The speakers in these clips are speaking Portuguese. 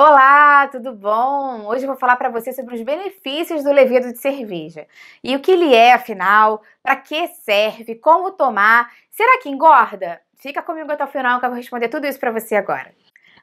Olá, tudo bom? Hoje eu vou falar para você sobre os benefícios do levedo de cerveja. E o que ele é, afinal, para que serve, como tomar, será que engorda? Fica comigo até o final que eu vou responder tudo isso para você agora.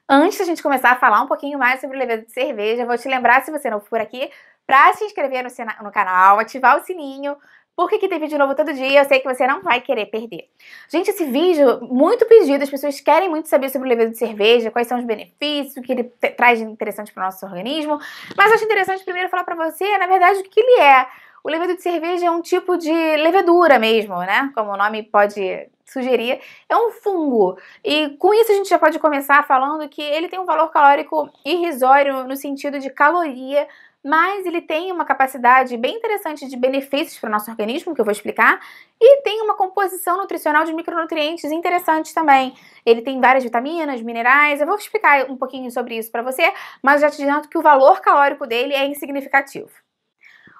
Antes da gente começar a falar um pouquinho mais sobre o levedo de cerveja, eu vou te lembrar, se você não for aqui, para se inscrever no, no canal, ativar o sininho por que, que tem vídeo novo todo dia? Eu sei que você não vai querer perder. Gente, esse vídeo, muito pedido, as pessoas querem muito saber sobre o levedo de cerveja, quais são os benefícios, o que ele traz de interessante para o nosso organismo. Mas acho interessante primeiro falar para você, na verdade, o que ele é. O levedo de cerveja é um tipo de levedura mesmo, né? Como o nome pode sugerir, é um fungo. E com isso a gente já pode começar falando que ele tem um valor calórico irrisório no sentido de caloria mas ele tem uma capacidade bem interessante de benefícios para o nosso organismo, que eu vou explicar, e tem uma composição nutricional de micronutrientes interessante também. Ele tem várias vitaminas, minerais, eu vou explicar um pouquinho sobre isso para você, mas já te adianto que o valor calórico dele é insignificativo.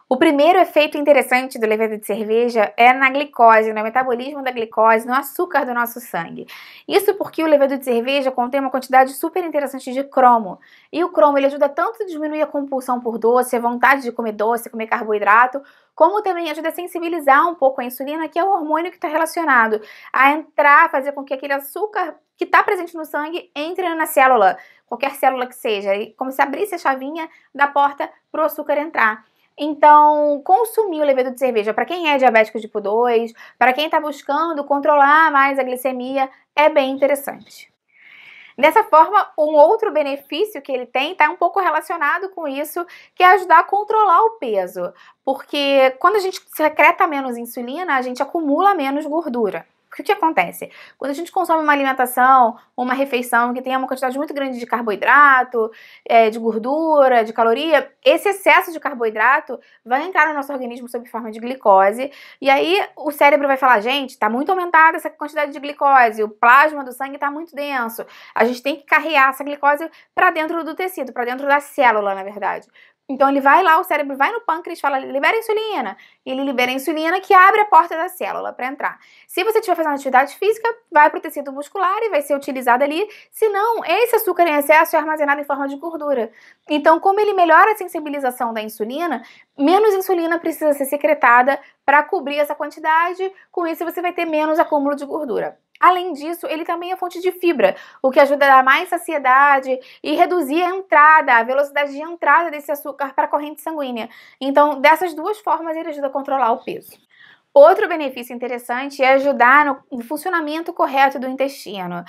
O primeiro efeito interessante do levedo de cerveja é na glicose, no né? metabolismo da glicose, no açúcar do nosso sangue. Isso porque o levedo de cerveja contém uma quantidade super interessante de cromo. E o cromo ele ajuda tanto a diminuir a compulsão por doce, a vontade de comer doce, comer carboidrato, como também ajuda a sensibilizar um pouco a insulina, que é o hormônio que está relacionado a entrar, fazer com que aquele açúcar que está presente no sangue entre na célula, qualquer célula que seja, e como se abrisse a chavinha da porta para o açúcar entrar. Então, consumir o levedo de cerveja, para quem é diabético tipo 2, para quem está buscando controlar mais a glicemia, é bem interessante. Dessa forma, um outro benefício que ele tem está um pouco relacionado com isso, que é ajudar a controlar o peso. Porque quando a gente secreta menos insulina, a gente acumula menos gordura o que acontece? Quando a gente consome uma alimentação, uma refeição que tenha uma quantidade muito grande de carboidrato, é, de gordura, de caloria, esse excesso de carboidrato vai entrar no nosso organismo sob forma de glicose. E aí o cérebro vai falar: gente, está muito aumentada essa quantidade de glicose, o plasma do sangue está muito denso. A gente tem que carregar essa glicose para dentro do tecido, para dentro da célula, na verdade. Então ele vai lá, o cérebro vai no pâncreas, fala libera insulina. E ele libera a insulina que abre a porta da célula para entrar. Se você estiver fazendo atividade física, vai para o tecido muscular e vai ser utilizado ali. Se não, esse açúcar em excesso é armazenado em forma de gordura. Então, como ele melhora a sensibilização da insulina, menos insulina precisa ser secretada para cobrir essa quantidade. Com isso, você vai ter menos acúmulo de gordura. Além disso, ele também é fonte de fibra, o que ajuda a dar mais saciedade e reduzir a entrada, a velocidade de entrada desse açúcar para a corrente sanguínea. Então, dessas duas formas, ele ajuda a controlar o peso. Outro benefício interessante é ajudar no funcionamento correto do intestino.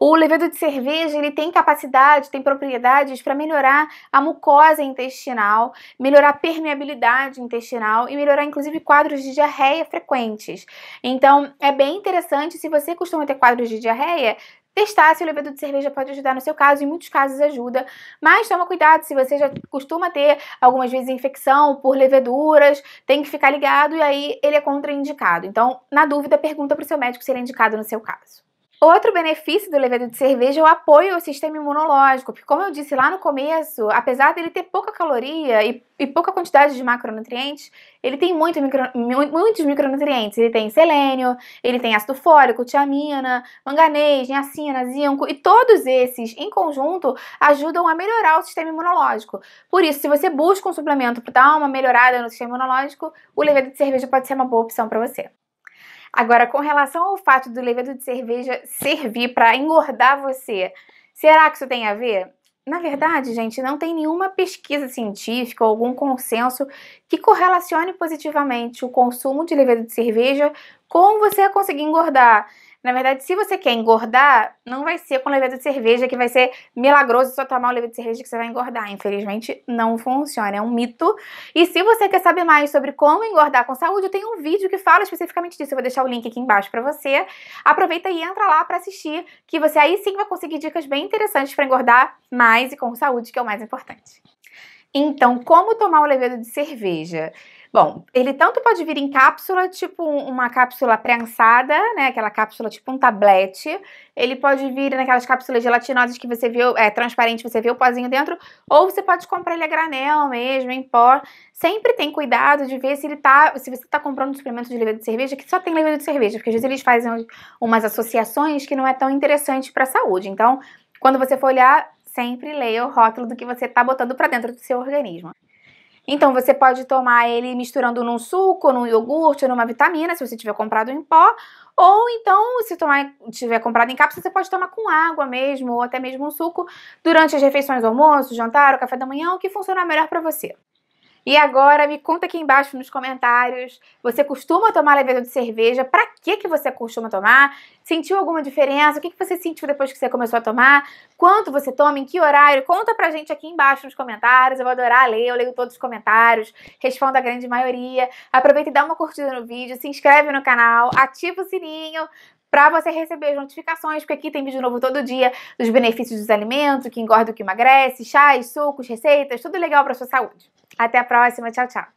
O levedo de cerveja ele tem capacidade, tem propriedades para melhorar a mucosa intestinal, melhorar a permeabilidade intestinal e melhorar inclusive quadros de diarreia frequentes. Então é bem interessante se você costuma ter quadros de diarreia, testar se o levedo de cerveja pode ajudar no seu caso, em muitos casos ajuda, mas toma cuidado se você já costuma ter algumas vezes infecção por leveduras, tem que ficar ligado e aí ele é contraindicado. Então, na dúvida, pergunta para o seu médico se ele é indicado no seu caso. Outro benefício do levedo de cerveja é o apoio ao sistema imunológico, porque como eu disse lá no começo, apesar dele ter pouca caloria e, e pouca quantidade de macronutrientes, ele tem muito micro, muitos micronutrientes. Ele tem selênio, ele tem ácido fólico, tiamina, manganês, niacina, zinco, e todos esses em conjunto ajudam a melhorar o sistema imunológico. Por isso, se você busca um suplemento para dar uma melhorada no sistema imunológico, o levedo de cerveja pode ser uma boa opção para você. Agora, com relação ao fato do levedo de cerveja servir para engordar você, será que isso tem a ver? Na verdade, gente, não tem nenhuma pesquisa científica ou algum consenso que correlacione positivamente o consumo de levedo de cerveja com você conseguir engordar. Na verdade, se você quer engordar, não vai ser com levedo de cerveja que vai ser milagroso só tomar o levedo de cerveja que você vai engordar. Infelizmente, não funciona, é um mito. E se você quer saber mais sobre como engordar com saúde, eu tenho um vídeo que fala especificamente disso. Eu vou deixar o link aqui embaixo para você. Aproveita e entra lá para assistir, que você aí sim vai conseguir dicas bem interessantes para engordar mais e com saúde, que é o mais importante. Então, como tomar o levedo de cerveja? Bom, ele tanto pode vir em cápsula, tipo uma cápsula prensada, né? Aquela cápsula tipo um tablete. Ele pode vir naquelas cápsulas gelatinosas que você viu, é transparente, você vê o pozinho dentro. Ou você pode comprar ele a granel mesmo, em pó. Sempre tem cuidado de ver se ele tá, se você tá comprando um suplemento de levedura de cerveja, que só tem levedura de cerveja, porque às vezes eles fazem umas associações que não é tão interessante para a saúde. Então, quando você for olhar, sempre leia o rótulo do que você está botando para dentro do seu organismo. Então você pode tomar ele misturando num suco, num iogurte, numa vitamina, se você tiver comprado em pó, ou então, se tomar, tiver comprado em cápsula, você pode tomar com água mesmo, ou até mesmo um suco, durante as refeições, almoço, jantar, o café da manhã, o que funcionar melhor para você. E agora me conta aqui embaixo nos comentários, você costuma tomar levedura de cerveja? Para que que você costuma tomar? Sentiu alguma diferença? O que, que você sentiu depois que você começou a tomar? Quanto você toma? Em que horário? Conta pra gente aqui embaixo nos comentários, eu vou adorar ler, eu leio todos os comentários, respondo a grande maioria. Aproveita e dá uma curtida no vídeo, se inscreve no canal, ativa o sininho para você receber as notificações, porque aqui tem vídeo novo todo dia dos benefícios dos alimentos, que engorda o que emagrece, chás, sucos, receitas, tudo legal para sua saúde. Até a próxima, tchau, tchau.